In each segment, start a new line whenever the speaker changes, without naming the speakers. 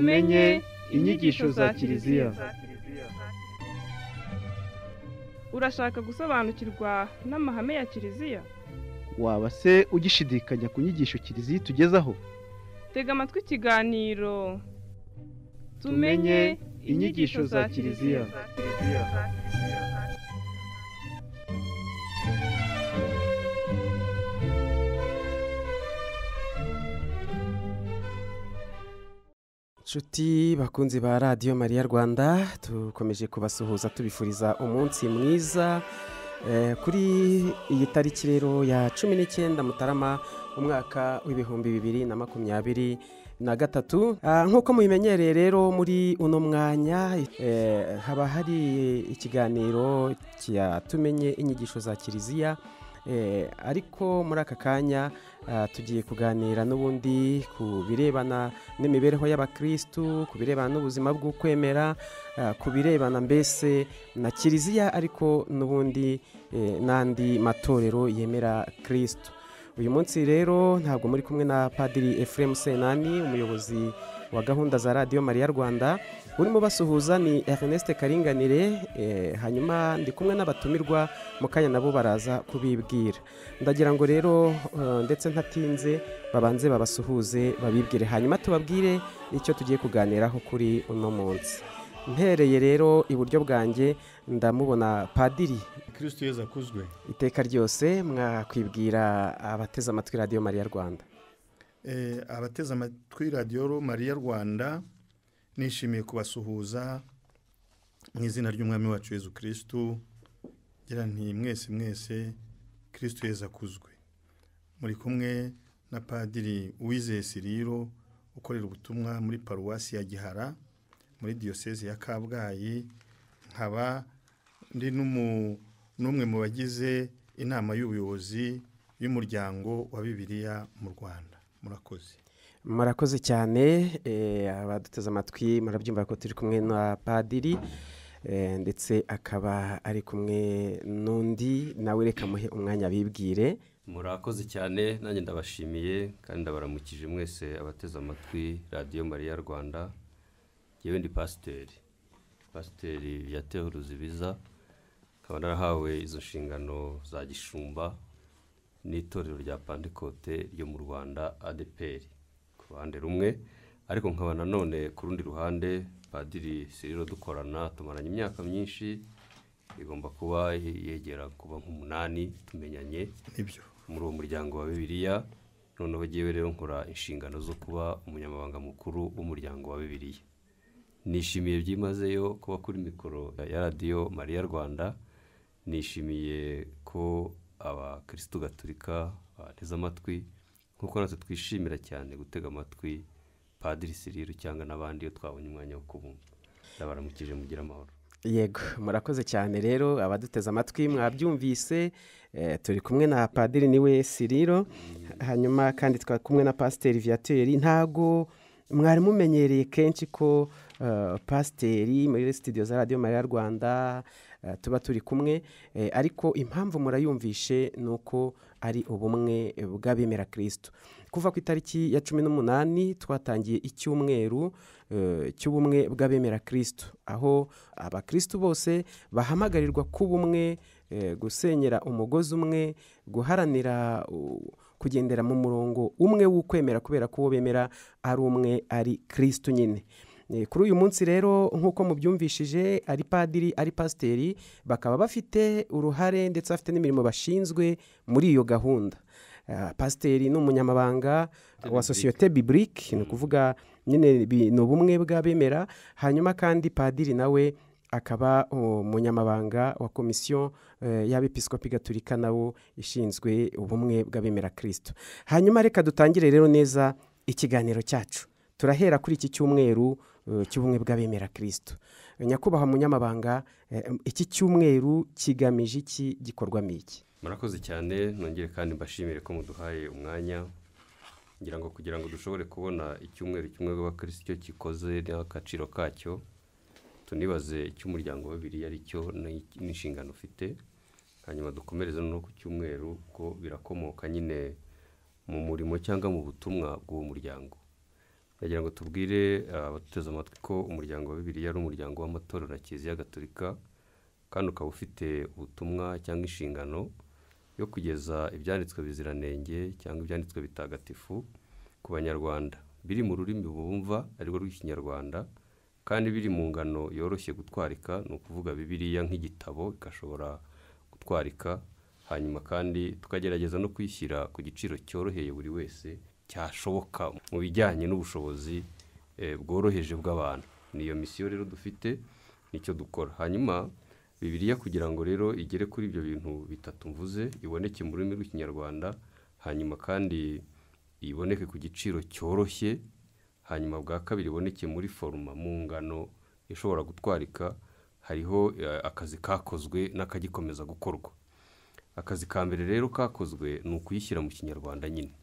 tumenye inyigisho za kiliziya
urashaka gusobanukirwa n'amahame ya kiliziya
waba se ugishidikanya ku nyigisho kiliziya itugezaho
tega amatwi ikiganiro tumenye inyigisho za kiliziya
nshuti bakunzi ba radiyo mariya rwanda dukomeje kubasuhuza tubifuriza umunsi mwiza eh, kuri iyi tariki rero ya cumi n'icyenda mutarama umwaka w'ibihumbi bibiri na makumyabiri na gatatu ah, nk'uko mubimenyereye rero muri uno mwanya eh, haba hari ikiganiro tumenye inyigisho za kiliziya eh, ariko muri aka kanya Ah, tugiye kuganira n'ubundi ku birebana n'imibereho y'abakirisitu ku birebana n'ubuzima bw'ukwemera ah, ku birebana mbese na kiliziya ariko n'ubundi eh, n'andi matorero yemera kirisitu uyu munsi rero ntabwo muri kumwe na padiri efuremu senani umuyobozi wa gahunda za radiyo mariya rwanda urimo basuhuza ni ernest karinganire eh, hanyuma ndi kumwe n'abatumirwa mu kanya nabo baraza kubibwira ndagira ngo rero eh, ndetse ntatinze babanze babasuhuze babibwire hanyuma tubabwire icyo tugiye kuganiraho kuri uno munsi ntereye rero iburyo bwanjye ndamubona padiri kirisiti yeza iteka ryose mwakwibwira abateze amatwi radiyo mariya rwanda
Eh, abateze amatwi radiyo mariya rwanda nishimiye kubasuhuza mu izina ry'umwami wacu Yezu kirisitu ngira nti mwese mwese kirisitu yeza akuzwe muri kumwe na padiri uwizeye siriro ukorera ubutumwa muri paruwasi ya gihara muri diyoseze ya kabgayi nkaba ndi n'umwe mu bagize inama y'ubuyobozi y'umuryango wa bibiliya mu rwanda murakoze
murakoze cyane eh, abaduteze amatwi murabyumva ko turi kumwe na padiri eh, ndetse akaba ari kumwe n'undi nawe reka muhe umwanya abibwire.
murakoze cyane nanjye ndabashimiye kandi ndabaramukije mwese abateze amatwi radiyo mariya rwanda yewe ndi pasiteri pasiteri yatewe uruzibiza nkaba narahawe izo nshingano za gishumba n'itorero rya pandikote ryo mu rwanda adeperi ku ruhande rumwe ariko nkaba nanone ku rundi ruhande padiri siriro dukorana tumaranye imyaka myinshi igomba kuba yegera kuba nk'umunani tumenyanye muri uwo muryango wa bibiliya noneho ngewe rero nkora inshingano zo kuba umunyamabanga mukuru w'umuryango wa bibiliya nishimiye byimazeyo kuba kuri mikoro ya radiyo mariya rwanda nishimiye ko abakirisitu gatolika bateze amatwi nk'uko natwe twishimira cyane gutega amatwi padiri siriru cyangwa n'abandi iyo twabonye umwanya wo kubumva ndabaramukije mugira amahoro yego
murakoze cyane rero abaduteze amatwi mwabyumvise eh, turi kumwe na padiri niwe siriro hanyuma kandi twari kumwe na pasiteri viyateri ntago mwari mumenyereye kenshi ko eh, pasiteri muri sitidiyo za radiyo mariya rwanda Eh, tuba turi kumwe eh, ariko impamvu murayumvishe ni uko ari ubumwe eh, bw'abemera kirisito kuva ku itariki ya cumi n'umunani twatangiye icyumweru cy'ubumwe bw'abemera kirisito aho abakirisitu bose bahamagarirwa k’ubumwe umwe gusenyera umugozi umwe guharanira kugendera mu murongo umwe w'ukwemera kubera ko uwo bemera ari umwe ari kirisito nyine Eh, kuri uyu munsi rero nk'uko mubyumvishije ari padiri ari pasiteri bakaba bafite uruhare ndetse bafite n'imirimo bashinzwe muri iyo gahunda eh, pasiteri ni umunyamabanga wa sosiyete biburike ni mm. ukuvuga nyine ni ubumwe bw'abemera hanyuma kandi padiri nawe akaba umunyamabanga wa komisiyo eh, y'abepiskopi gaturika nawo ishinzwe ubumwe bw'abemera kirisito hanyuma reka dutangire rero neza ikiganiro cyacu turahera kuri iki cyumweru cy'ubumwe eh, bw'abemera kirisito nyakubahwa munyamabanga eh, iki cyumweru kigamije iki gikorwamo iki
murakoze cyane nongere kandi mbashimire ko muduhaye umwanya kugira ngo kugira ngo dushobore kubona icyumweru kimwe rw'abakirisito gikoze n'agaciro kacyo tunibaze icy'umuryango w'abiri ari cyo n'inshingano ufite hanyuma dukomereze no ku cyumweru ko birakomoka nyine mu murimo cyangwa mu butumwa bw'uwo muryango ndagira ngo tubwire eh, abatuteze amatwi ko umuryango wa bibiri ari umuryango w'amatorero na kiliziya gatolika kandi ukaba ufite ubutumwa cyangwa inshingano yo kugeza ibyanditswe biziranenge cyangwa ibyanditswe bitagatifu ku banyarwanda biri mu rurimi bumva arirwo rw'ikinyarwanda kandi biri mu ngano yoroshye gutwarika ni ukuvuga bibiriya nk'igitabo igashobora gutwarika hanyuma kandi tukagerageza no kwishyira ku giciro cyoroheye buri wese cyashoboka mu bijyanye n'ubushobozi eh, bworoheje bw'abantu niyo misiyo rero dufite nicyo dukora hanyuma bibiriya kugira ngo rero igere kuri ibyo bintu bitatu mvuze iboneke mu rurimi rw'ikinyarwanda hanyuma kandi iboneke ku giciro cyoroshye hanyuma bwa kabiri iboneke muri foruma mu ngano ishobora gutwarika hariho eh, akazi kakozwe n'akagikomeza gukorwa akazi ka mbere rero kakozwe ni ukuyishyira mu kinyarwanda nyine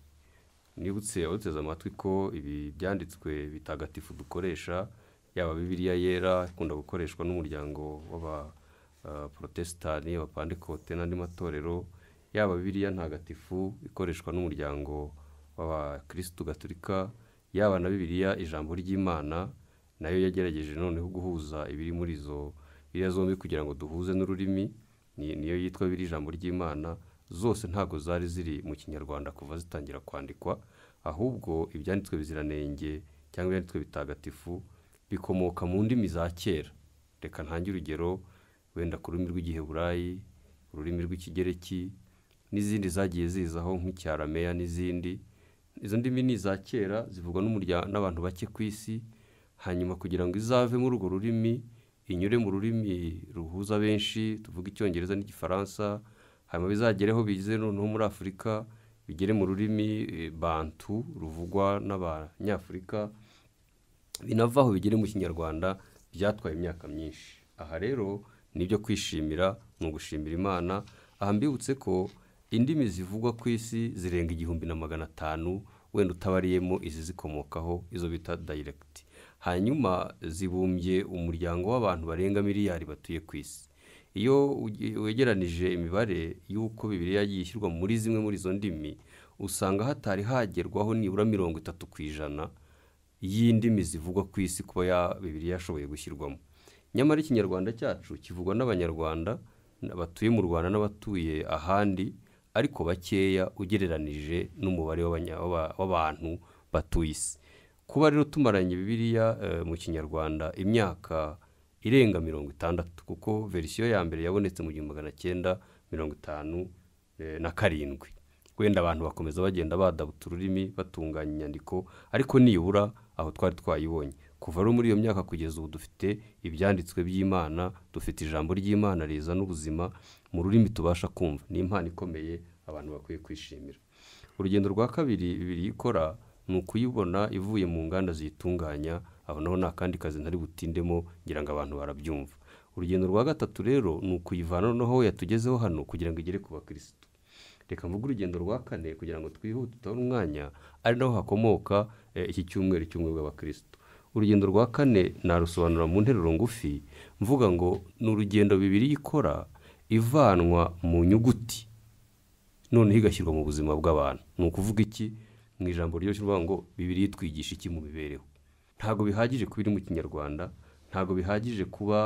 nibutse uteze amatwi ko ibi byanditswe bitagatifu dukoresha yaba Bibiliya yera ikunda gukoreshwa n'umuryango w'abaporotesitanti abapandekote n'andi matorero yaba Bibiliya ntagatifu ikoreshwa n'umuryango w'abakirisitu gaturika yaba na Bibiliya ijambo ry'imana nayo yagerageje noneho guhuza ibiri muri izo biriya zombi kugira ngo duhuze n'ururimi niyo yitwa biri ijambo ry'imana zose ntabwo zari ziri mu kinyarwanda kuva zitangira kwandikwa ahubwo ibyanditswe biziranenge cyangwa ibyanditswe bitagatifu bikomoka mu ndimi za kera reka ntange urugero wenda ku rurimi rw'igiheburayi ururimi rw'ikigereki n'izindi zagiye zizaho nk'icyarameya n'izindi izo ndimi ni iza kera zivugwa n’umuryango n'abantu bake ku isi hanyuma kugira ngo izavemo urwo rurimi inyure mu rurimi ruhuza benshi tuvuga icyongereza n'igifaransa hanyuma bizagereho bigeze noneho muri afurika bigere mu rurimi e, bantu ruvugwa n'abanyafurika binavaho aho bigere mu kinyarwanda byatwaye imyaka myinshi aha rero nibyo kwishimira ni ugushimira imana aha mbibutse ko indimi zivugwa ku isi zirenga igihumbi na magana atanu wenda utabariyemo izi zikomokaho izo bita dayiregiti hanyuma zibumbye umuryango w'abantu barenga miliyari batuye ku isi iyo wegeranije imibare y'uko bibiriya yagiye muri zimwe muri izo ndimi usanga hatari hagerwaho nibura mirongo itatu ku ijana y'indimi zivugwa ku isi kuba ya bibiriya yashoboye gushyirwamo nyamara ikinyarwanda cyacu kivugwa n'abanyarwanda batuye mu rwanda n'abatuye ahandi ariko bakeya ugereranije n'umubare w'abantu batuye isi kuba rero tumaranye bibiriya eh, mu kinyarwanda imyaka irenga mirongo itandatu kuko verisiyo ya mbere yabonetse mu gihumbi magana cyenda mirongo itanu eh, na karindwi wenda abantu bakomeza bagenda badabuta ururimi batunganya inyandiko ariko nibura aho twari twayibonye kuva rero muri iyo myaka kugeza ubu dufite ibyanditswe by'imana dufite ijambo ry'imana riza n’ubuzima mu rurimi tubasha kumva ni impano ikomeye abantu bakwiye kwishimira urugendo rwa kabiri bibiri ikora ni ukuyibona ivuye mu nganda ziyitunganya aho naho kandi kazi ntari butindemo ngira ngo abantu barabyumva urugendo rwa gatatu rero ni ukuyivana noneho yatugezeho hano kugira ngo igere ku bakirisitu reka mvuge urugendo rwa kane kugira ngo twihute tutabone umwanya ari naho hakomoka eh, iki cyumweru cy'ubumwe bw'abakirisitu urugendo rwa kane narusobanura mu nteruro ngufi mvuga ngo ni urugendo bibiri ikora ivanwa mu nyuguti noneho igashyirwa mu buzima bw'abantu ni ukuvuga iki mu ijambo ryose uvuga ngo bibiri twigisha iki mu mibereho ntabwo bihagije kuba iri mu kinyarwanda ntabwo bihagije kuba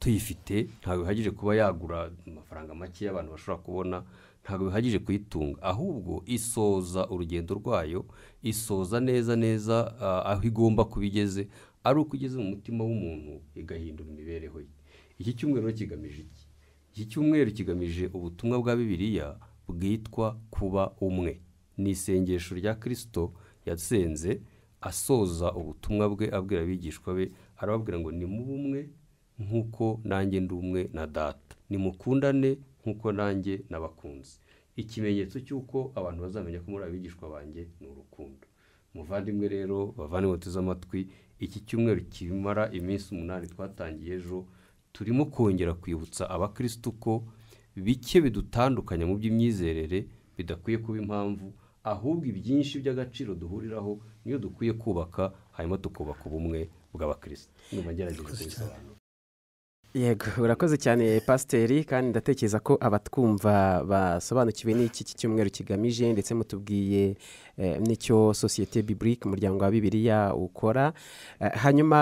tuyifite ntabwo bihagije kuba yagura amafaranga make abantu bashobora kubona ntabwo bihagije kuyitunga ahubwo isoza urugendo rwayo isoza neza neza ah, aho igomba kuba igeze ari uko igeze mu mutima w'umuntu igahindura imibereho ye iki cyumweru kigamije iki iki cyumweru kigamije ubutumwa bwa bibiliya bwitwa kuba umwe ni isengesho rya kirisito yatsenze asoza ubutumwa bwe abwira abigishwa be arababwira ngo ni mu bumwe nk'uko nanjye ndi umwe na data nimukundane nk'uko nanjye nabakunze ikimenyetso cy'uko abantu bazamenya ko muri abigishwa banjye ni urukundo muvandimwe rero bavane inkweto z'amatwi iki cyumweru kimara iminsi umunani twatangiye ejo turimo kongera kwibutsa abakirisitu ko bike bidutandukanya mu by'imyizerere bidakwiye kuba impamvu ahubwo ibyinshi by'agaciro duhuriraho niyo dukwiye kubaka hanyuma tukubaka ubumwe bw'abakirisitu nyuma ngerageza kubisobanura
yego urakoze cyane pasiteri kandi ndatekereza ko abatwumva basobanukiwe n'iki cyumweru kigamije ndetse mutubwiye eh, n'icyo sosiyete biburike umuryango wa bibiriya ukora eh, hanyuma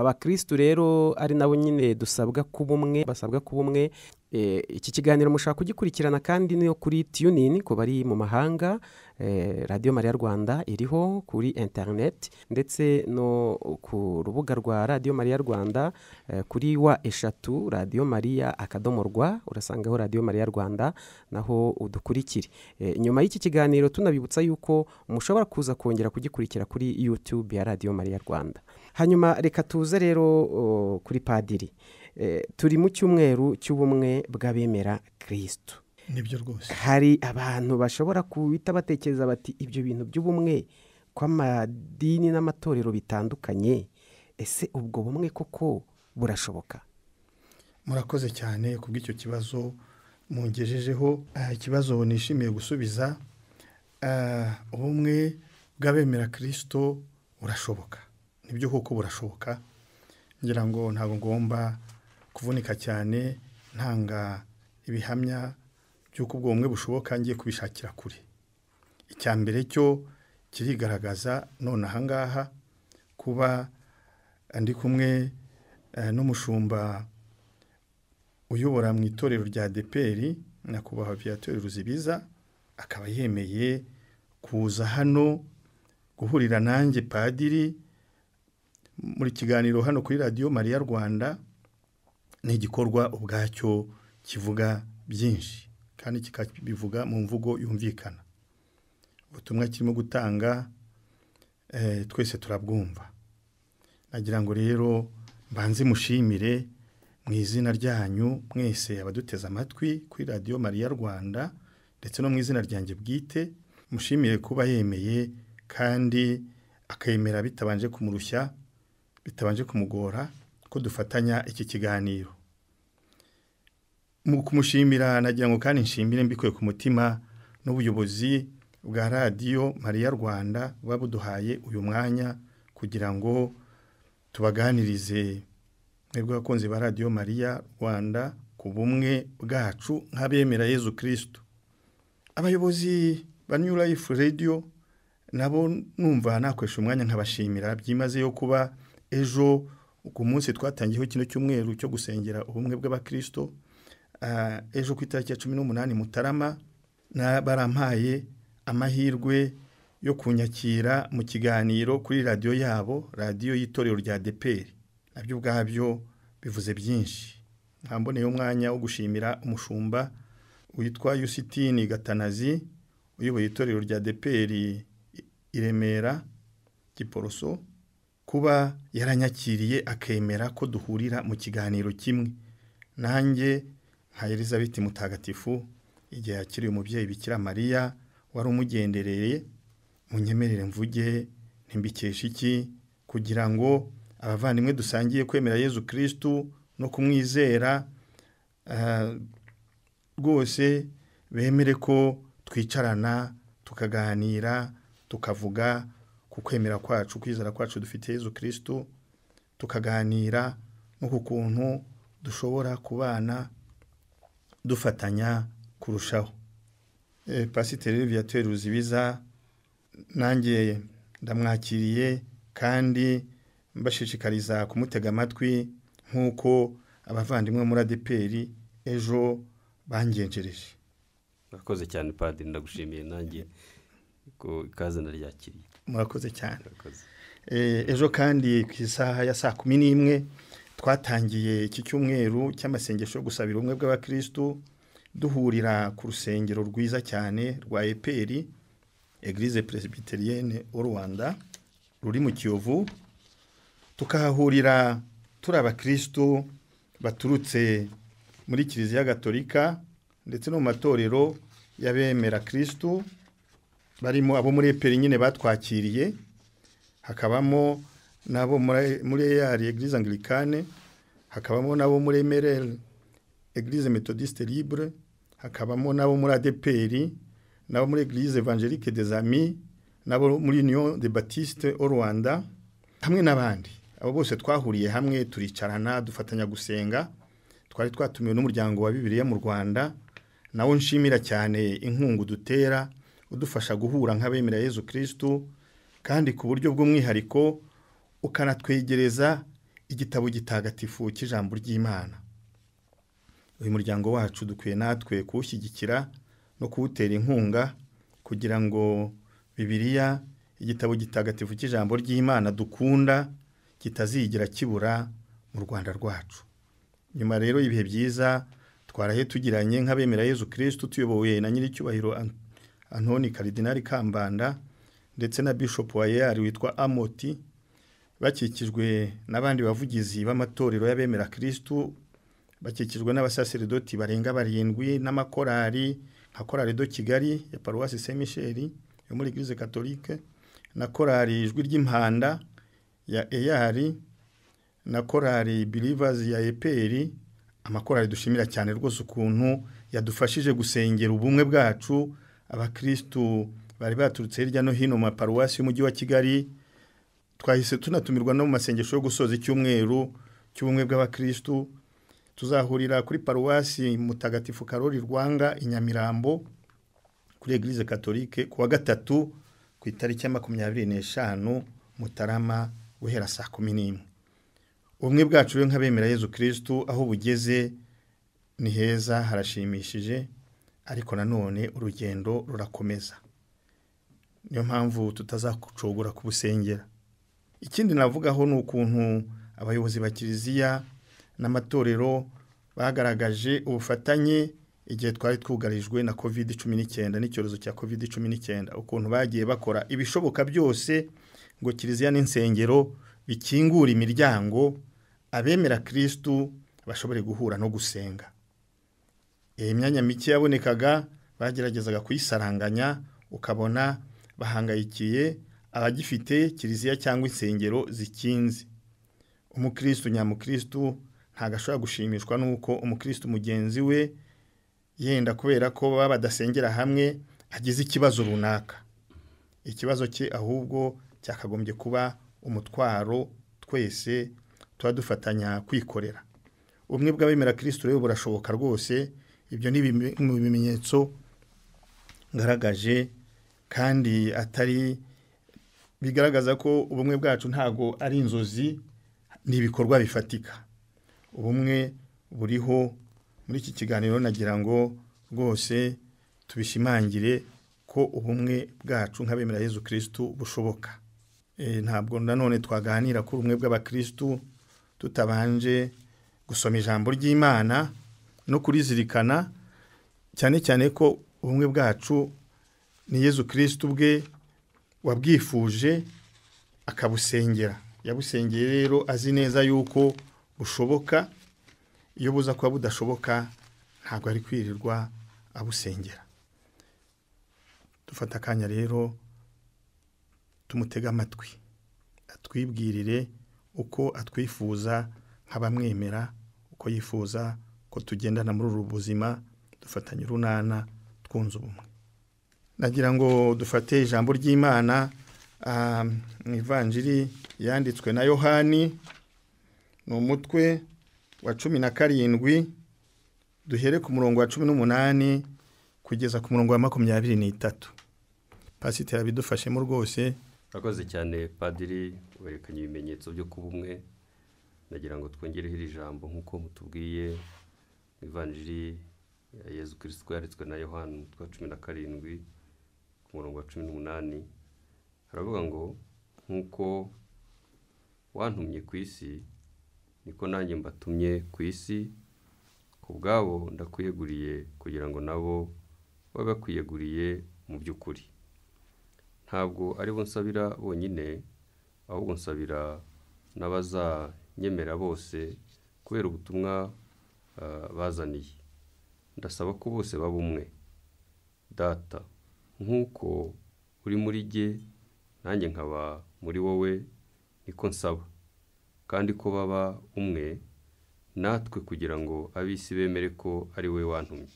abakirisitu rero ari nabo nyine dusabwa kuba umwe basabwa kuba umwe Eh, iki kiganiro mushobora kugikurikirana kandi niyo kuri tunin ku bari mu mahanga eh, radiyo mariya rwanda iriho kuri interineti ndetse no ku rubuga rwa radiyo mariya rwanda eh, kuri wa eshatu radiyo mariya akadomo rwa urasangaho radiyo mariya rwanda naho udukurikire nyuma y'iki kiganiro tunabibutsa yuko mushobora kuza kongera kugikurikira kuri yutube ya radiyo mariya rwanda hanyuma reka tuze rero oh, kuri padiri Eh, turi mu cyumweru cy'ubumwe bw'abemera kirisitu nibyo rwose hari abantu bashobora kubita batekereza bati ibyo bintu by'ubumwe kw'amadini n'amatorero bitandukanye
ese ubwo bumwe koko burashoboka murakoze cyane ku bw'icyo kibazo mungejejeho eh, ikibazo nishimiye gusubiza eh, ubumwe bw'abemera kirisito burashoboka nibyo koko burashoboka ngira ngo ntabwo ngomba kuvunika cyane ntanga ibihamya by'uko ubwo bumwe bushoboka ngiye kubishakira kure icya mbere cyo kirigaragaza none ahangaha kuba ndi kumwe eh, n'umushumba uyobora mu itorero rya deperi nyakubahwa viatori ruzibiza akaba yemeye kuza hano guhurira nanjye padiri muri kiganiro hano kuri radiyo mariya rwanda ni igikorwa ubwacyo kivuga byinshi kandi kikabivuga mu mvugo yumvikana ubutumwa kirimo gutanga eh, twese turabwumva nagira ngo rero mbanze mushimire mu izina ryanyu mwese abaduteze amatwi kuri radiyo mariya rwanda ndetse no mu izina ryanjye bwite mushimire kuba yemeye kandi akemera bitabanje kumurushya bitabanje kumugora ko dufatanya iki kiganiro mu kumushimira nagira ngo kandi nshimire mbikuye ku mutima n'ubuyobozi bwa radiyo mariya rwanda buba buduhaye uyu mwanya kugira ngo tubaganirize mwebwe abakunzi ba radiyo mariya rwanda ku bumwe bwacu nk'abemera yezu kirisitu abayobozi ba new life radio nabo numva nakoresha umwanya nkabashimira byimazeyo kuba ejo ku munsi twatangiyeho kino cyumweru cyo gusengera ubumwe bw'abakirisito ah, ejo ku itariki ya cumi n'umunani mutarama barampaye amahirwe yo kunyakira mu kiganiro kuri radiyo yabo radiyo y'itorero rya deperi nabyo ubwabyo bivuze byinshi mboneye umwanya wo gushimira umushumba witwa yusitini gatanazi uyoboye itorero rya deperi i remera giporoso kuba yaranyakiriye akemera ko duhurira mu kiganiro kimwe nanjye nka elizabeth mutagatifu igihe yakiriye umubyeyi bikira mariya wari umugendereye munyemerere mvuge ntibikeshe iki kugira ngo abavandimwe dusangiye kwemera yezu kirisitu no kumwizera eh, rwose bemere ko twicarana tukaganira tukavuga ukwemera kwacu ukwizera kwacu dufite Yezu kirisitu tukaganira no ku kuntu dushobora kubana dufatanya kurushaho eh, pasiteri viateur ruzibiza nanjye ndamwakiriye kandi mbashishikariza kumutega amatwi nk'uko abavandimwe muri adeperi ejo bangenjereje
murakoze cyane padiri ndagushimiye nanjye
ko ikazana ryakiriye murakoze cyane eh, ejo kandi ku isaha ya saa kumi n'imwe twatangiye iki cyumweru cy'amasengesho yo gusabira ubumwe bw'abakirisitu duhurira ku rusengero rwiza cyane rwa eperi eglise Presbyterienne au rwanda ruri mu kiyovu tukahahurira turi abakirisitu baturutse muri kiliziya gatolika ndetse no mu matorero y'abemera kirisitu barimo abo muri eperi nyine batwakiriye hakabamo n'abo muri eyari egirize angirikane hakabamo n'abo muri emerere egirize metodiste libre hakabamo n'abo muri adeperi n'abo muri egirize evangelike des amis n'abo muri union de batiste au rwanda hamwe n'abandi abo bose twahuriye hamwe turicarana dufatanya gusenga twari twatumiwe n'umuryango wa bibiliya mu rwanda nawo nshimira cyane inkungu dutera udufasha guhura nk'abemera Yezu kirisitu kandi ku buryo bw'umwihariko ukanatwegereza igitabo gitagatifu cy'ijambo ry'imana uyu muryango wacu dukwiye natwe kuwushyigikira no kuwutera inkunga kugira ngo bibiliya igitabo gitagatifu cy'ijambo ry'imana dukunda kitazigira kibura mu rwanda rwacu nyuma rero ibihe byiza twarahe tugiranye nk'abemera Yezu kirisitu tuyobowe na nyir'icyubahiro antoni karidinari kambanda ndetse na bishop wayari witwa amoti bakikijwe n'abandi bavugizi b'amatorero y'abemera kirisitu bakikijwe n'abasaseridoti barenga barindwi n'amakorari nka korari do kigali ya paruwasi se yo muri eglise katolike na korari ijwi ry'impanda ya eyari na korari birivazi ya eperi amakorari dushimira cyane rwose ukuntu yadufashije gusengera ubumwe bwacu Abakristu bari baturutse hirya no hino mu maparuwasi y'umujyi wa kigali twahise tunatumirwa no mu masengesho yo gusoza icyumweru cy'ubumwe bw’abakristu tuzahurira kuri paruwasi mutagatifu karori rwanga i nyamirambo kuri egirize katolike kuwa wa gatatu ku itariki ya makumyabiri n'eshanu mutarama guhera saa kumi n'imwe ubumwe bwacu rero nk'abemera yezu kirisitu aho bugeze ni heza harashimishije ariko nanone urugendo rurakomeza niyo mpamvu tutazakucogora kubusengera ikindi navugaho ni ukuntu abayobozi ba kiliziya n'amatorero bagaragaje ubufatanye igihe twari twugarijwe na kovide cumi n'icyenda n'icyorezo cya kovide cumi n'icyenda ukuntu bagiye bakora ibishoboka byose ngo kiliziya n'insengero bikingura imiryango abemera kirisitu bashobore guhura no gusenga Eh, imyanya mike yabonekaga bageragezaga kuyisaranganya ukabona bahangayikiye abagifite kiliziya cyangwa insengero zikinze umukristo nyamukristo ntabwo ashobora gushimishwa n'uko umukristo mugenzi we yenda kubera ko baba badasengera hamwe agize ikibazo runaka ikibazo cye ahubwo cyakagombye kuba umutwaro twese tuba dufatanya kwikorera ubumwe bw'abemera kirisito rero burashoboka rwose ibyo ni mu bimenyetso ngaragaje kandi atari bigaragaza ko ubumwe bwacu ntabwo ari inzozi ni ibikorwa bifatika ubumwe buriho muri iki kiganiro nagira ngo rwose tubishimangire ko ubumwe bwacu nk'abemera Yezu kirisitu bushoboka e, ntabwo nanone twaganira kuri ubumwe bw'abakirisitu tutabanje gusoma ijambo ry'imana no kurizirikana cyane cyane ko ubumwe bwacu ni Yezu kirisiti ubwe wabwifuje akabusengera yabusengeye rero azi neza yuko bushoboka iyo buza kuba budashoboka ntabwo ari kwirirwa abusengera dufata akanya rero tumutega amatwi atwibwirire uko atwifuza nk'abamwemera uko yifuza ko tugendana muri uru buzima dufatanye urunana twunze ubumwe nagira ngo dufate ijambo ry'imana mu ivanjiri yanditswe na yohani ni umutwe wa cumi na karindwi duhere ku murongo wa cumi n'umunani kugeza ku murongo wa makumyabiri n'itatu pasiteri abidufashemo rwose
urakoze cyane padiri werekanye ibimenyetso byo kuba umwe nagira ngo twongereho iri jambo nk'uko mutubwiye ivanjiri ya yezu kirisito yanditswe na yohani umutwe wa cumi na karindwi ku murongo wa cumi n'umunani haravuga ngo nk'uko wantumye ku isi niko nanjye mbatumye ku isi ku bwabo ndakwiyeguriye kugira ngo nabo babe mu by'ukuri ntabwo ari bo nsabira bonyine ahubwo nsabira n'abazanyemera bose kubera ubutumwa Eh, bazaniye ndasaba ko bose baba umwe data nk'uko uri muri jye nanjye nkaba muri wowe niko nsaba kandi ko baba umwe natwe kugira ngo ab'isi bemere ko ari we wantumye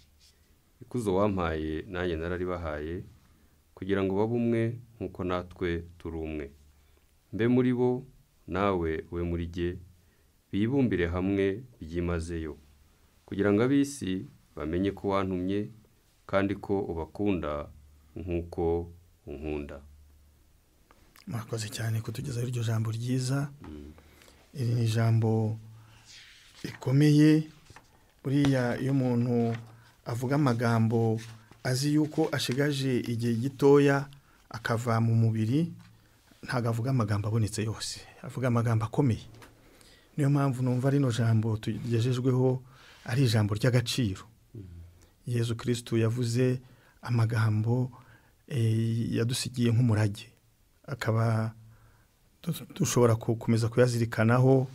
ikuzo wampaye nanjye nararibahaye kugira ngo babe umwe nk'uko natwe turi umwe mbe muri bo nawe we muri jye bibumbire hamwe byimazeyo kugira ngo ab'isi bamenye ko wantumye kandi ko ubakunda nk'uko
unkunda murakoze cyane kutugezaho iryo jambo ryiza mm. iri ni ijambo rikomeye buriya iyo umuntu avuga amagambo azi yuko ashigaje igihe gitoya akava mu mubiri ntabwo avuga amagambo abonetse yose avuga amagambo akomeye niyo mpamvu numva rino jambo tugejejweho ari ijambo ry'agaciro yezu kirisitu yavuze amagambo eh, yadusigiye nk'umurage akaba dushobora gukomeza kuyazirikanaho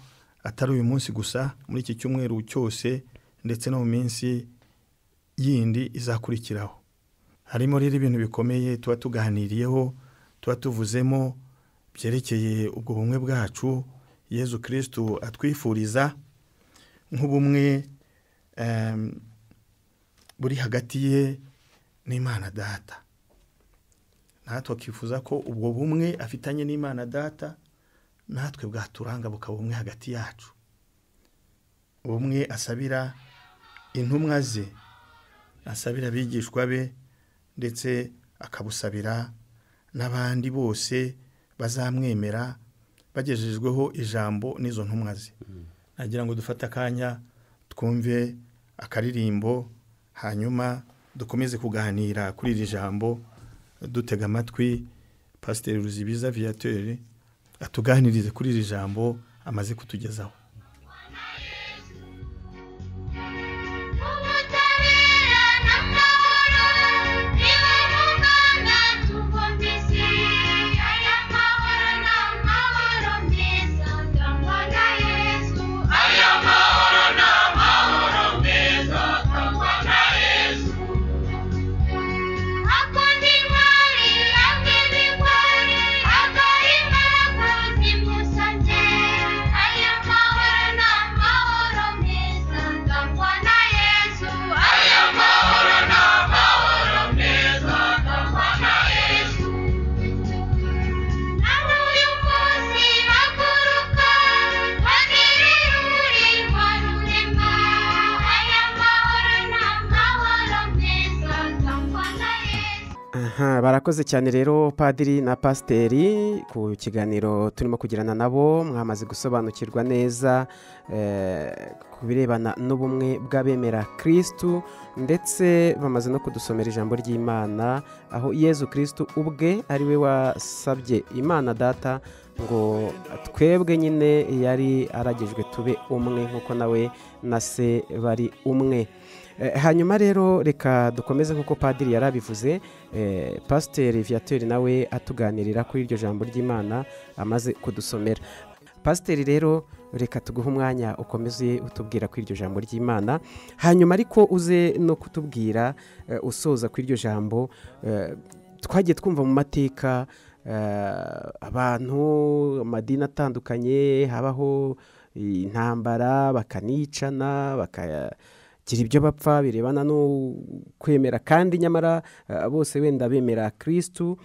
atari uyu munsi gusa muri iki cyumweru cyose ndetse no mu minsi yindi izakurikiraho harimo rero ibintu bikomeye tuba tuganiriyeho tuba tuvuzemo byerekeye ubwo bumwe bwacu yezu kirisitu atwifuriza nk'ubumwe buri hagati ye n'imana data natwe akifuza ko ubwo bumwe afitanye n'imana data natwe bwaturanga bukaba bumwe hagati yacu bumwe asabira intumwa ze asabira abigishwa be ndetse akabusabira n'abandi bose bazamwemera bagejejweho ijambo n'izo ntumwa ze mm. nagira ngo dufate akanya twumve akaririmbo hanyuma dukomeze kuganira kuri iri jambo dutega amatwi pasiteri ruzibiza viyatere atuganirize kuri iri jambo amaze kutugezaho
murakoze cyane rero padiri na pasiteri ku kiganiro turimo kugirana nabo mwamaze gusobanukirwa neza eh, ku birebana n'ubumwe bw'abemera kirisitu ndetse bamaze no kudusomera ijambo ry'imana aho yezu kirisitu ubwe ari we wasabye imana data ngo twebwe nyine yari aragejwe tube umwe nk'uko nawe na se bari umwe Eh, hanyuma rero reka dukomeze nkuko padiri yarabivuze eh, pasiteri viyateri nawe atuganirira kuri iryo jambo ry'imana amaze kudusomera pasiteri rero reka tuguhe umwanya ukomeze utubwira ku iryo jambo ry'imana hanyuma ariko uze no kutubwira eh, usoza ku iryo jambo twagiye twumva mu mateka abantu amadini atandukanye habaho intambara bakanicana bakaya bagira ibyo bapfa birebana no kwemera kandi nyamara eh, bose wenda bemera kirisitu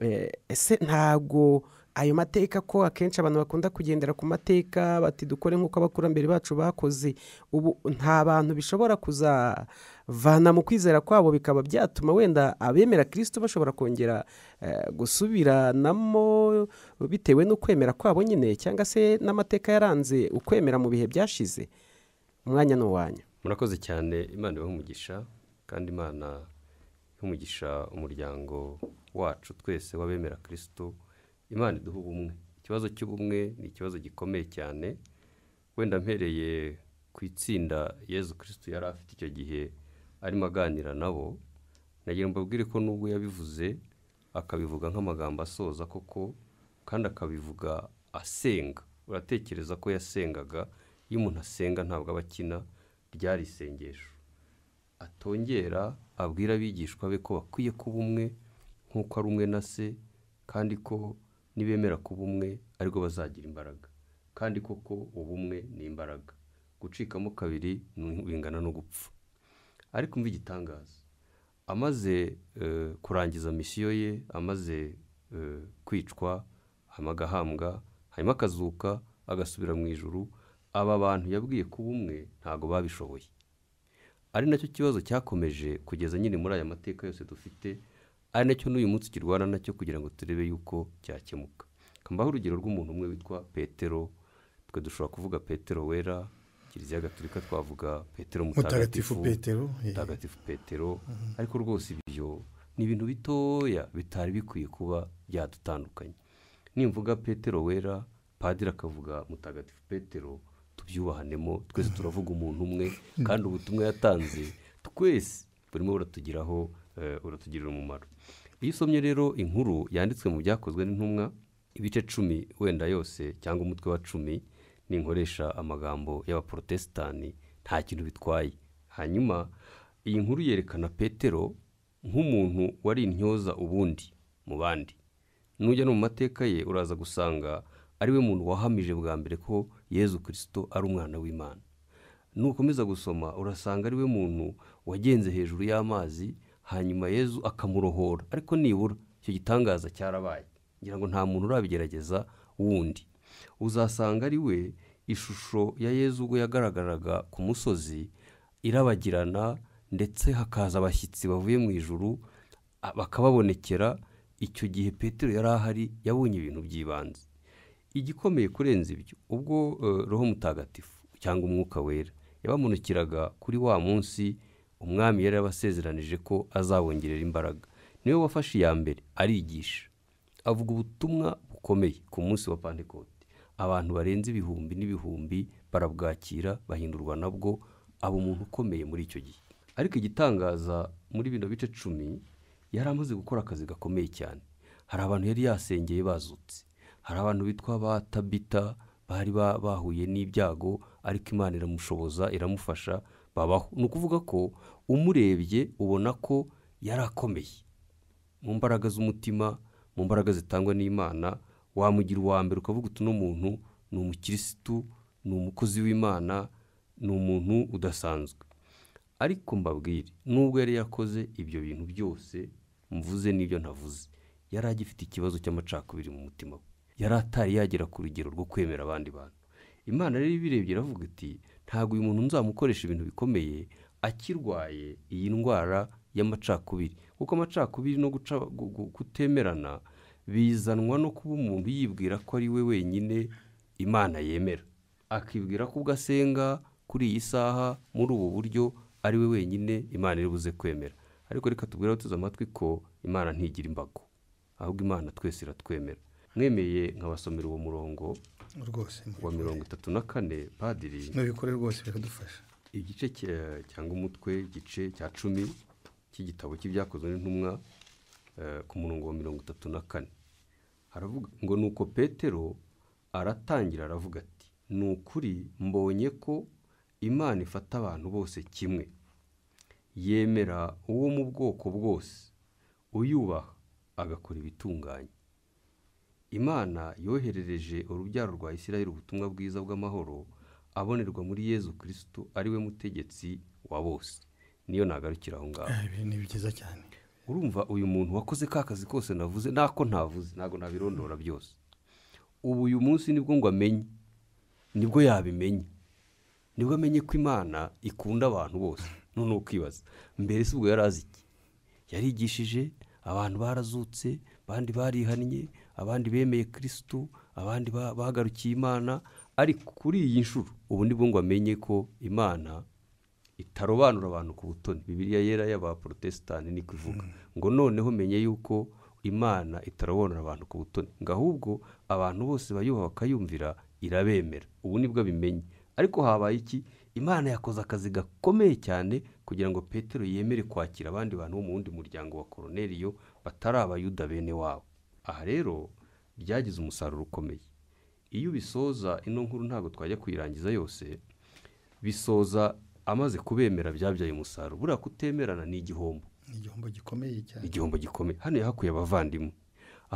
eh, ese ntabwo ayo mateka ko akenshi abantu bakunda kugendera ku mateka bati dukore nk'uko abakurambere bacu bakoze ubu nta bantu bishobora kuzavana mu kwizera kwabo bikaba byatuma wenda abemera kirisitu bashobora kongera eh, gusubiranamo bitewe n'ukwemera kwabo nyine cyangwa se n'amateka yaranze ukwemera mu bihe byashize umwanya ni uwanyu
murakoze cyane imana ibahe umugisha kandi imana umugisha umuryango wacu twese w'abemera kirisitu imana iduha ubumwe ikibazo cy'ubumwe ni ikibazo gikomeye cyane wenda mpereye ku itsinda yezu kirisitu yari afite icyo gihe arimo aganira nabo nagira mbabwire ko nubwo yabivuze akabivuga nk'amagambo asoza koko kandi akabivuga asenga uratekereza ko yasengaga iyo umuntu asenga ntabwo aba akina ryari isengesho atongera abwira abigishwa be ko bakwiye kuba umwe nk'uko ari umwe na se kandi ko nibemera kuba umwe aribwo bazagira imbaraga kandi koko ubumwe ni imbaraga gucikamo kabiri bingana no gupfa ariko umva igitangaza amaze eh, kurangiza misiyo ye amaze eh, kwicwa agahambwa hanyuma akazuka agasubira mu ijuru aba bantu yabwiye kuba umwe ntabwo babishoboye ari nacyo kibazo cyakomeje kugeza nyine muri aya mateka yose dufite ari nacyo n'uyu munsi kirwana nacyo kugira ngo turebe yuko cyakemuka mbaho urugero rw'umuntu umwe witwa petero twe dushobora kuvuga petero wera kiliziya gatulika twavuga petero mutagatifu mutagatifu petero eh. mhm. ariko rwose ibyo ni ibintu bitoya bitari bikwiye kuba byadutandukanye nimvuga petero wera padiri akavuga mutagatifu petero tubyubahanemo twese turavuga umuntu umwe kandi ubutumwa yatanze twese burimo buratugiraho eh, buratugirira umumaro iyo usomye rero inkuru yanditswe mu byakozwe n'intumwa ibice cumi wenda yose cyangwa umutwe wa cumi ninkoresha amagambo y'abaporotesitanti nta kintu bitwaye hanyuma iyi nkuru yerekana petero nk'umuntu wari intyoza ubundi mu bandi nujya no mu mateka ye uraza gusanga ari we muntu wahamije bwa mbere ko yezu kirisito ari umwana w'imana nukomeza gusoma urasanga ari we muntu wagenze hejuru y'amazi hanyuma yezu akamurohora ariko nibura icyo gitangaza cyarabaye ngira ngo nta muntu urabigerageza wundi uzasanga ari we ishusho ya yezu ubwo yagaragaraga ku musozi irabagirana ndetse hakaza abashyitsi bavuye mu ijuru bakababonekera icyo gihe petero yari ahari yabonye ibintu by'ibanze igikomeye kurenza ibyo ubwo eh, roho mutagatifu cyangwa umwuka wera yabamunukiraga kuri wa munsi umwami yari yabasezeranije ko azabongerera imbaraga niwe wafashe iya mbere arigisha avuga ubutumwa bukomeye ku munsi wa pantekote abantu barenze ibihumbi n'ibihumbi barabwakira bahindurwa nabwo aba umuntu ukomeye muri icyo gihe ariko igitangaza muri bino bice cumi yari amaze gukora akazi gakomeye cyane hari abantu yari yasengeye bazutse hari abantu bitwa ba tabita bari bahuye n'ibyago ariko imana iramushoboza iramufasha babaho ni ukuvuga ko umurebye ubona ko yari akomeye mu mbaraga z'umutima mu mbaraga zitangwa n'imana wamugira uwa mbere ukavuga uti uno muntu ni umukirisitu ni umukozi w'imana ni umuntu udasanzwe ariko mbabwire nubwo yari yakoze ibyo bintu byose mvuze n'ibyo ntavuze yari agifite ikibazo cy'amacakubiri mu mutima we yari atari yagera ku rugero rwo kwemera abandi bantu imana rero ibirebye iravuga iti ntabwo uyu muntu nzamukoresha ibintu bikomeye akirwaye iyi ndwara y'amacakubiri kuko amacakubiri no guca kutemerana bizanwa no kuba umuntu yibwira ko ari we wenyine imana yemera akibwira ko ubwo asenga kuri iyi saha muri ubu buryo ari we wenyine imana iribuze kwemera ariko reka tubwire abateze amatwi ko imana ntigira imbago ahubwo imana twese iratwemera mwemeye nkabasomera uwo murongo wa mirongo itatu na kane padiri nubikore rwose biradufasha igice cyangwa umutwe igice cya cumi cy'igitabo cy'ibyakozwe n'intumwa eh, ku murongo wa mirongo itatu na kane haravuga ngo ni uko petero aratangira aravuga ati ni ukuri mbonye ko imana ifata abantu bose kimwe yemera uwo mu bwoko bwose uyubaha agakora ibitunganye imana yoherereje urubyaro rwa isirayeli ubutumwa bwiza bw'amahoro abonerwa muri yezu kirisito ari we mutegetsi wa bose niyo nagarukira aho ngaho eh, ni byiza cyane urumva uyu muntu wakoze ka kazi kose navuze nako ntavuze ntabwo nabirondora byose ubu uyu munsi nibwo ngo amenye nibwo yabimenye nibwo amenye ko imana ikunda abantu bose noneho ukibaza mbere si ubwo yari azi iki yarigishije abantu barazutse abandi barihannye abandi bemeye kirisitu abandi bagarukiye imana ariko kuri iyi nshuro ubu ni ngo amenye ko imana itarobanura abantu ku butoni bibiriya yera y'abaporotesitanti ni kuvuga hmm. ngo noneho menye yuko imana itarobanura abantu ku butoni ngo ahubwo abantu bose bayubaha bakayumvira irabemera ubu nibwo abimenye ariko habaye iki imana yakoze akazi gakomeye cyane kugira ngo petero yemere kwakira abandi bantu bo mu wundi muryango wa koroneriyo batari abayuda bene wabo aha rero byagize umusaruro ukomeye iyo ubisoza ino nkuru ntabwo twajya kuyirangiza yose bisoza amaze kubemera byabyaye umusaruro buriya kutemerana ni igihombo
igihombo gikomeye cyane
igihombo gikomeye hano yahakuye abavandimwe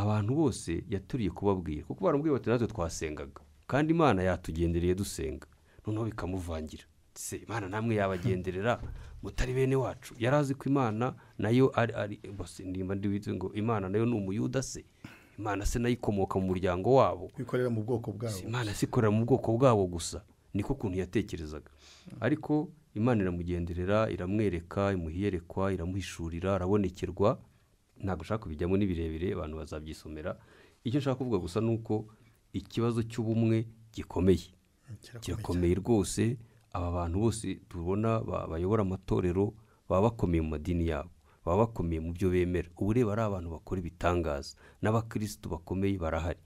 abantu bose yaturiye kubabwira kuko baramubwira bati natwe twasengaga kandi imana yatugendereye dusenga noneho bikamuvangira se imana namwe yabagenderera mutari bene wacu yari azi ko imana nayo ari ari bose nimba ndi ngo imana nayo ni umuyuda se imana se nayo ikomoka mu muryango wabo ikorera mu bwoko bwabo imana se ikorera mu bwoko bwabo gusa niko ukuntu yatekerezaga ariko imana iramugenderera iramwereka imuhiyerekwa iramuhishurira arabonekerwa ntabwo ushaka kubijyamo n'ibirebire abantu bazabyisomera icyo nshaka kuvuga gusa ni uko ikibazo cy'ubumwe gikomeye kirakomeye rwose aba bantu bose tubona bayobora amatorero baba bakomeye mu madini yabo baba bakomeye mu byo bemera ubu reba ari abantu bakora ibitangaza n'abakirisitu bakomeye barahari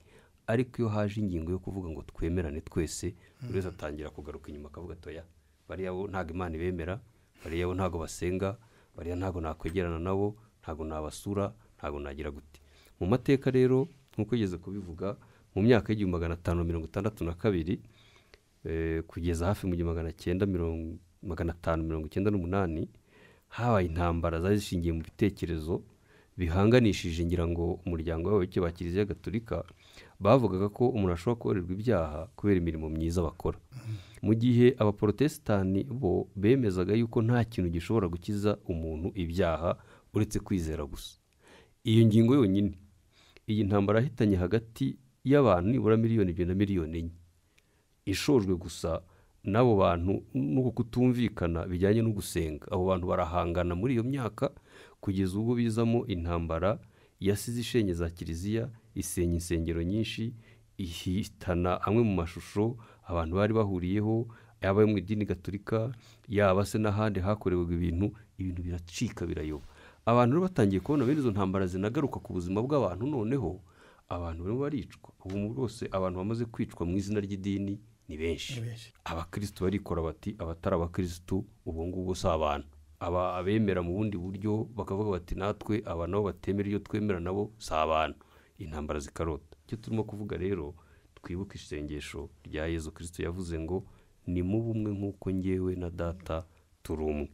ariko iyo haje ingingo yo kuvuga ngo twemerane twese buri wese hmm. atangira kugaruka inyuma akavuga atoya bariya bo ntabwo imana ibemera bariya bo ntabwo basenga bariya ntabwo nakwegerana nabo ntabwo nabasura ntabwo nagira gute mu mateka rero nk'uko ugeze kubivuga mu myaka y'igihumbi magana atanu mirongo itandatu na kabiri eh, kugeza hafi mu gihumbi magana cyenda mirongo magana atanu mirongo icyenda n'umunani habaye intambara zari zishingiye mu bitekerezo bihanganishije ngira ngo umuryango w'abayoboke ba kiliziya gatolika bavugaga ko umuntu ashobora kubarirwa ibyaha kubera imirimo myiza bakora mu gihe abaporotesitanti bo bemezaga yuko nta kintu gishobora gukiza umuntu ibyaha uretse kwizera gusa iyo ngingo yonyine iyi ntambara yahitanye hagati y'abantu nibura miliyoni ebyiri na miliyoni enye ishojwe gusa n'abo bantu nuko kutumvikana bijyanye no gusenga abo bantu barahangana muri iyo myaka kugeza ubu bizamo intambara yasize ishenge za kiliziya isenya insengero nyinshi ihitana amwe mu mashusho abantu bari bahuriyeho yaba mu idini gaturika yaba se n'ahandi hakorerwaga ibintu ibintu biracika birayoba abantu rero batangiye kubona bene izo ntambara zinagaruka ku buzima bw'abantu noneho abantu barimo baricwa ubu rwose abantu bamaze kwicwa mu izina ry'idini ni benshi abakirisitu barikora bati abatari abakirisitu ubu ngubu si abantu aba abemera mu bundi buryo bakavuga bati natwe aba nabo batemera iyo twemera nabo si abantu intambara zikarota icyo turimo kuvuga rero twibuke isengesho rya yezu kirisitu yavuze ngo ni mu bumwe nk'uko ngewe na data turi umwe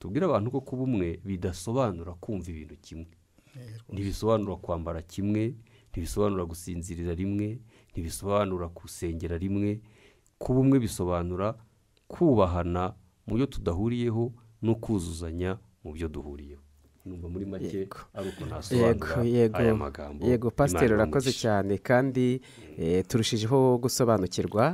tubwire abantu ko kuba umwe bidasobanura kumva ibintu kimwe ntibisobanura kwambara kimwe ntibisobanura gusinzirira rimwe ntibisobanura gusengera rimwe kuba umwe bisobanura kubahana mu byo tudahuriyeho no kuzuzanya mu byo duhuriyeho numva muri make ari uko ntasobanura aya magambo yego pasiteri urakoze
cyane kandi eh, turushijeho gusobanukirwa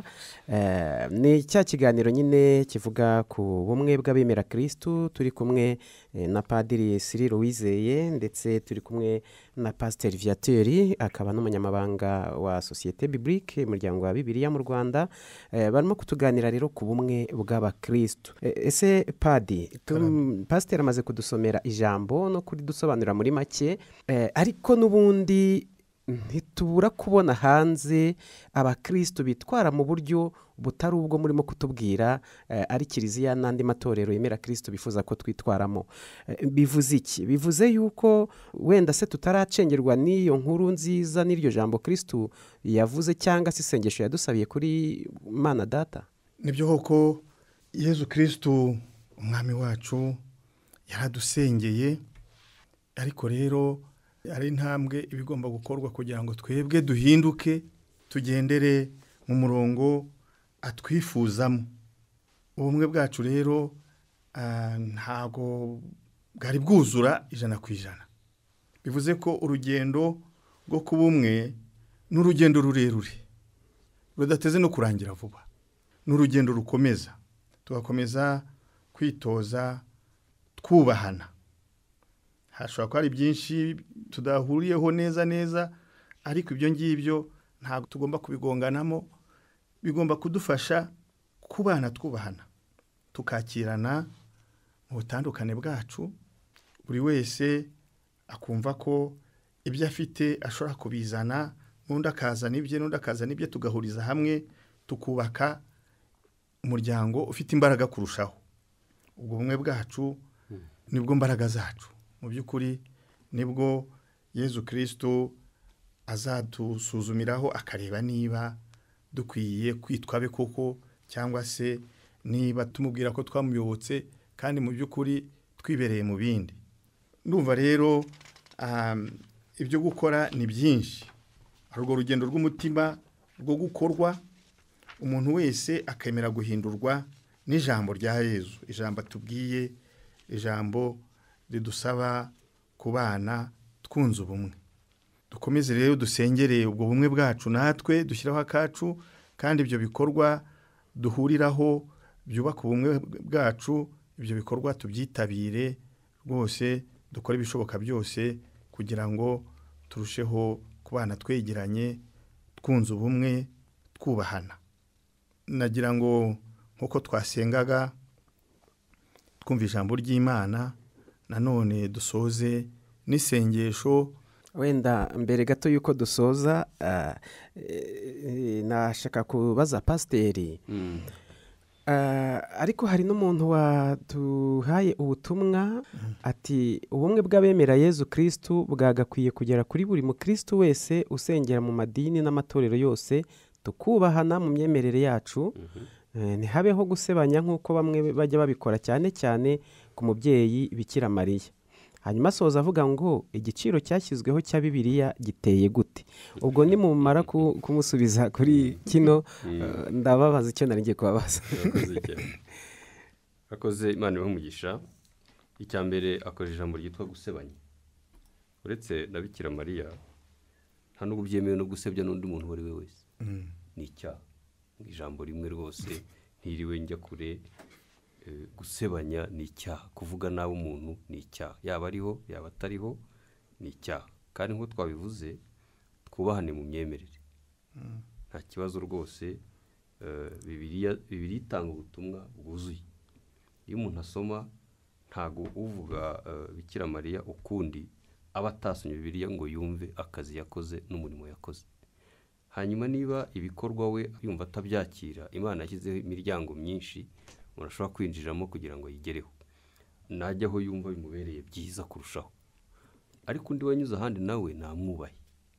eh, ni cya kiganiro nyine kivuga ku bumwe bw'abemera kirisitu turi kumwe Eh, na padiri Cyril wizeye ndetse turi kumwe na pasiteri viatori akaba n'umunyamabanga wa sosiyete biburike umuryango wa Bibiliya mu rwanda eh, barimo kutuganira rero ku bumwe bw'abakirisitu eh, ese padi pasiteri amaze kudusomera ijambo no kuridusobanurira muri make ariko n'ubundi ntitubura kubona hanze abakristo bitwara mu buryo butari ubwo murimo kutubwira eh, ari kiliziya n'andi matorero yemera kirisito bifuza ko twitwaramo eh, bivuze iki bivuze yuko wenda se tutaracengerwa n'iyo nkuru nziza n'iryo jambo kirisito yavuze cyangwa se isengesho yadusabiye kuri mana data
nibyo koko yezu kirisito umwami wacu yaradusengeye ariko rero hari intambwe ibigomba gukorwa kugira ngo twebwe duhinduke tugendere mu murongo atwifuzamo ubumwe bwacu rero ah, ntabwo bwari bwuzura ijana ku ijana bivuze ko urugendo rwo kuba umwe ni urugendo rurerure rudateze no kurangira vuba ni urugendo rukomeza tugakomeza kwitoza twubahana hashobora kuba hari byinshi tudahuriyeho neza neza ariko ibyo ngibyo ntabwo tugomba kubigonganamo bigomba kudufasha kubana twubahana tukakirana mu butandukane bwacu buri wese akumva ko ibyo afite ashobora kubizana n'undi akazana ibye n'undi akazana ibye tugahuriza hamwe tukubaka umuryango ufite imbaraga kurushaho ubwo bumwe bwacu hmm. nibwo mbaraga zacu mu by'ukuri nibwo yezu kirisito azadusuzumiraho akareba niba dukwiye kwitwa be koko cyangwa se niba tumubwira ko twamuyobotse kandi mu by'ukuri twibereye mu bindi ndumva rero ibyo gukora ni byinshi hari urwo rugendo rw'umutima rwo gukorwa umuntu wese akemera guhindurwa n'ijambo rya Yezu ijambo atubwiye ijambo ridusaba kubana twunze ubumwe dukomeze rero dusengereye ubwo bumwe bwacu natwe dushyiraho akacu kandi ibyo bikorwa duhuriraho byubaka ubumwe bwacu ibyo bikorwa tubyitabire rwose dukore ibishoboka byose kugira ngo turusheho kubana twegeranye twunze ubumwe twubahana nagira ngo nk'uko twasengaga twumva ijambo ry'imana nanone dusoze n'isengesho wenda mbere
gato y'uko dusoza eh, eh, nashaka kubaza pasiteri hmm. eh, ariko hari n'umuntu waduhaye ubutumwa hmm. ati ubumwe bw'abemera yezu kirisitu bwagakwiye kugera kuri buri mukirisitu wese usengera mu madini n'amatorero yose tukubahana mu myemerere yacu mhm. ntihabeho gusebanya nk'uko bamwe bajya babikora cyane cyane ku mubyeyi bikira mariya hanyuma asoza avuga ngo igiciro cyashyizweho cya bibiliya giteye gute ubwo nimumara kumusubiza kuri kino mm. ndababaza icyo nari ngiye kubabaza
akoze imana umugisha icya mbere akoresha ijambo ryitwa gusebanya uretse na bikira nta n'ubwo byemewe no gusebya n'undi muntu uwo ari we wese mm. ni icyaha ijambo rimwe rwose ntiriwe njya kure Eh, gusebanya ni icyaha kuvuga nabi umuntu ni icyaha yaba ariho yaba atariho ni icyaha kandi nk'uko twabivuze twubahane mu myemerere nta kibazo rwose eh, bibiri itanga ubutumwa bwuzuye iyo umuntu asoma ntago uvuga eh, bikira mariya ukundi aba atasomye bibiriya ngo yumve akazi yakoze n'umurimo yakoze hanyuma niba ibikorwa we yumva atabyakira imana yashyizeho imiryango myinshi umuntu ashobora kwinjiramo kugira ngo yigereho najya aho yumva bimubereye byiza kurushaho ariko undi wanyuze ahandi nawe namwubahe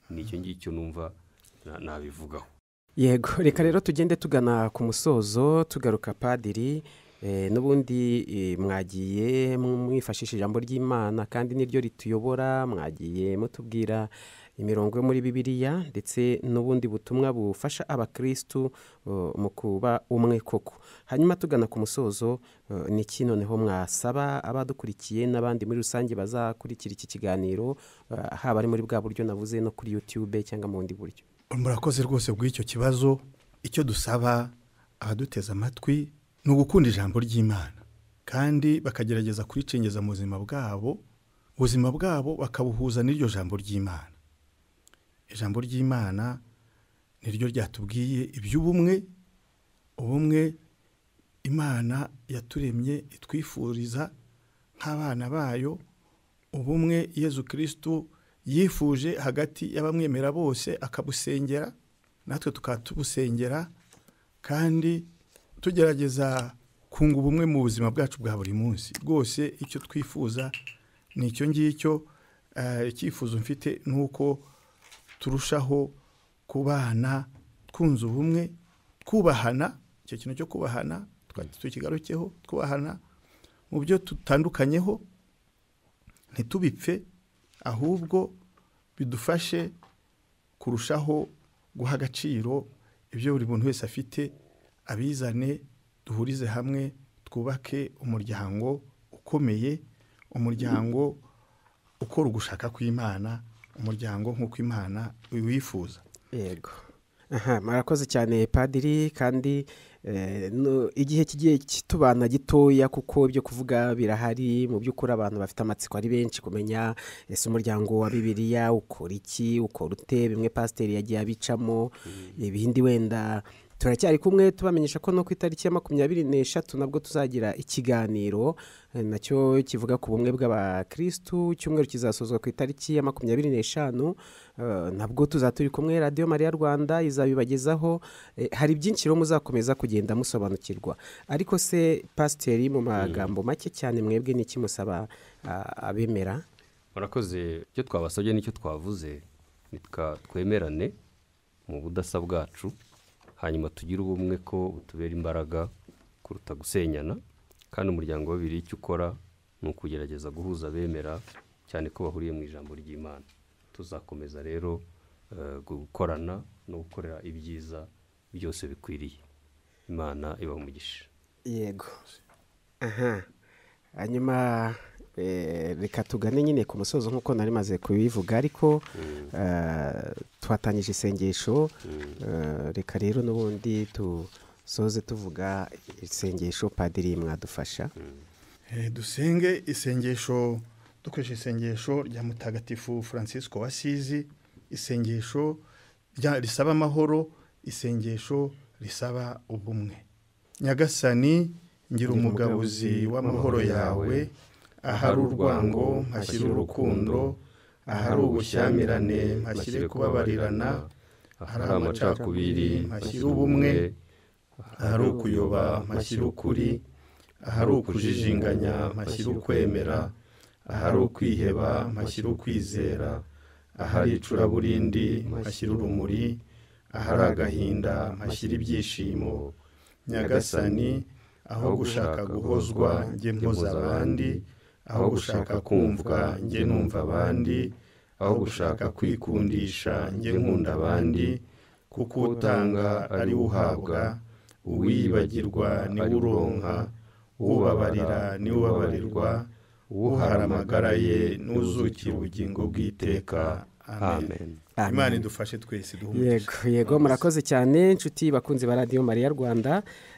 ni icyo ngicyo numva nabivugaho
yego reka rero tugende tugana ku musozo tugaruka padiri eh, n'ubundi eh, mwagiye mwifashisha ijambo ry'imana kandi niryo rituyobora mwagiye mutubwira imirongo yo muri bibiliya ndetse n'ubundi butumwa bufasha abakirisitu mu kuba umwe koko hanyuma tugana ku musozo ni iki noneho mwasaba abadukurikiye n'abandi muri rusange bazakurikira iki kiganiro haba ari muri bwa buryo navuze no kuri yutube cyangwa mu bundi buryo
murakoze rwose bw'icyo kibazo icyo dusaba abaduteze amatwi ni ugukunda ijambo ry'imana kandi bakagerageza kuricengeza mu buzima bwabo ubuzima bwabo bakabuhuza n'iryo jambo ry'imana ijambo ry'imana niryo ryatubwiye iby'ubumwe ubumwe imana yaturemye itwifuriza nk'abana bayo ubumwe yezu kirisitu yifuje hagati y'abamwemera bose akabusengera natwe tukaba kandi tugerageza kunga ubumwe mu buzima bwacu bwa buri munsi rwose icyo twifuza ni icyo ngicyo eh, icyifuzo mfite ni uko turushaho kubana twunze ubumwe twubahana icyo kintu cyo kubahana mm. tukigarukeho twubahana mu byo tutandukanyeho ntitubipfe ahubwo bidufashe kurushaho guha agaciro ibyo buri muntu wese afite abizane duhurize hamwe twubake umuryango ukomeye umuryango ukora ugushaka kw'imana umuryango nk'uko imana wifuza yego aha murakoze cyane padiri kandi
eh, igihe kigiye kitubana gitoya kuko ibyo kuvuga birahari mu by'ukuri abantu bafite amatsiko ari benshi kumenya ese umuryango wa bibiliya ukora iki ukora ute bimwe pasiteri yagiye abicamo mm. eh, ibindi wenda turacyari kumwe tubamenyesha ko no ku itariki ya makumyabiri n'eshatu nabwo tuzagira ikiganiro eh, nacyo kivuga ku bumwe bw'abakirisitu cyumweru kizasozwa ku itariki ya makumyabiri n'eshanu eh, nabwo tuzaturi kumwe radiyo mariya rwanda izabibagezaho eh, hari byinshi rero muzakomeza kugenda musobanukirwa ariko se pasiteri mu magambo mm. make cyane mwebwe ni ikimusaba
abemera murakoze icyo twabasabye nicyo twavuze twemerane mu budasa bwacu hanyuma tugire ubumwe ko butubera imbaraga kuruta gusenyana kandi umuryango w'abiri icyo ukora ni ukugerageza guhuza abemera cyane ko bahuriye mu ijambo ry'imana tuzakomeza rero eh, gukorana no gukorera ibyiza byose bikwiriye imana iba umugisha yego aha
hanyuma Eh, reka tugane nyine ku musozo nk'uko nari maze kubivuga ariko eh, twatangije isengesho eh, reka rero n'ubundi dusoze tuvuga isengesho padiri mwadufasha
dusenge isengesho dukoresha isengesho rya mutagatifu francisco wasizi isengesho risaba amahoro isengesho risaba ubumwe nyagasani ngira umugabuzi w'amahoro yawe ahari urwango mpashyire urukundo ahari ubushyamirane mpashyire kubabarirana ahari amacakubiri mpashyire ubumwe ahari ukuyoba mpashyire ukuri ahari ukujijinganya mpashyire ukwemera ahari ukwiheba mpashyire ukwizera ahari icuraburindi mpashyire urumuri ahari agahinda mpashyire ibyishimo nyagasani aho gushaka guhozwa njye mpoza abandi aho gushaka kumvwa njye numva abandi aho gushaka kwikundisha njye nkunda abandi kuko utanga ari we uhabwa uwiyibagirwa niwe uronka ubabarira niwe ubabarirwa uhara amagara ye n'uzukira ubugingo bw'iteka amen imana idufashe twese duhumurize yego yego murakoze
cyane inshuti bakunzi ba radiyo mariya rwanda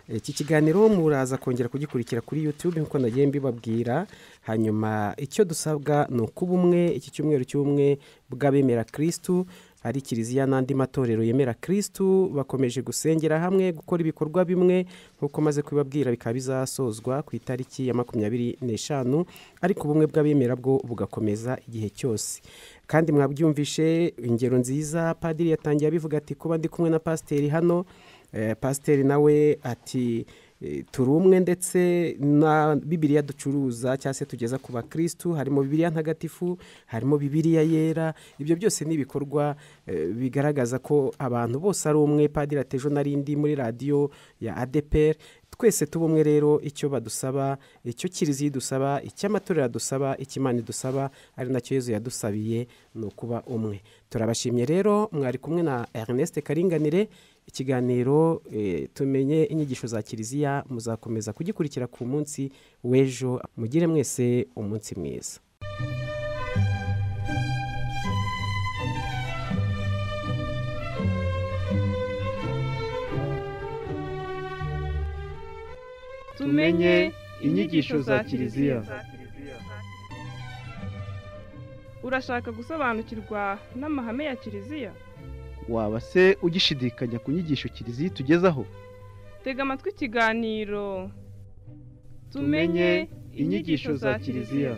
Eh, iki kiganiro muraza kongera kugikurikira kuri yutube nk'uko nagiye mbibabwira hanyuma icyo dusabwa ni ukuba umwe iki cyumweru cy'umwe bw'abemera kirisitu ari kiliziya n'andi matorero yemera kirisitu bakomeje gusengera hamwe gukora ibikorwa bimwe nk'uko maze kubibabwira bikaba bizasozwa ku itariki ya makumyabiri n'eshanu ariko ubumwe bw'abemera bwo bugakomeza igihe cyose kandi mwabyumvishe ingero nziza padiri yatangiye abivuga ati kuba ndi kumwe na pasiteri hano Eh, pasiteri nawe ati eh, turi umwe ndetse na bibiriya ducuruza cyangwa se tugeza ku bakirisitu harimo bibiliya ntagatifu harimo Bibiliya yera ibyo byose ni ibikorwa eh, bigaragaza ko abantu bose ari umwe padiri atejo narindi muri radiyo ya adeperi twese tuba umwe rero icyo badusaba icyo kiriziya idusaba icy'amatorero dusaba icy'imana idusaba ari nacyo yezu yadusabiye ni ukuba umwe turabashimye rero mwari kumwe na Ernest karinganire ikiganiro eh, tumenye inyigisho za kiliziya muzakomeza kugikurikira ku munsi w'ejo mugire mwese umunsi mwiza tumenye inyigisho za kiliziya urashaka gusobanukirwa n'amahame ya kiliziya waba se ugishidikanya ku nyigisho kiriziya itugezaho
tega amatwi ikiganiro
tumenye inyigisho za kiliziya